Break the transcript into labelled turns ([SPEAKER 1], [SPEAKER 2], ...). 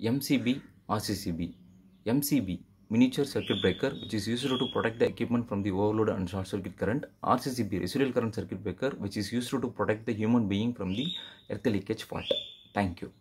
[SPEAKER 1] MCB RCCB. MCB miniature circuit breaker which is used to protect the equipment from the overload and short circuit current. RCCB residual current circuit breaker which is used to protect the human being from the earth leakage fault. Thank you.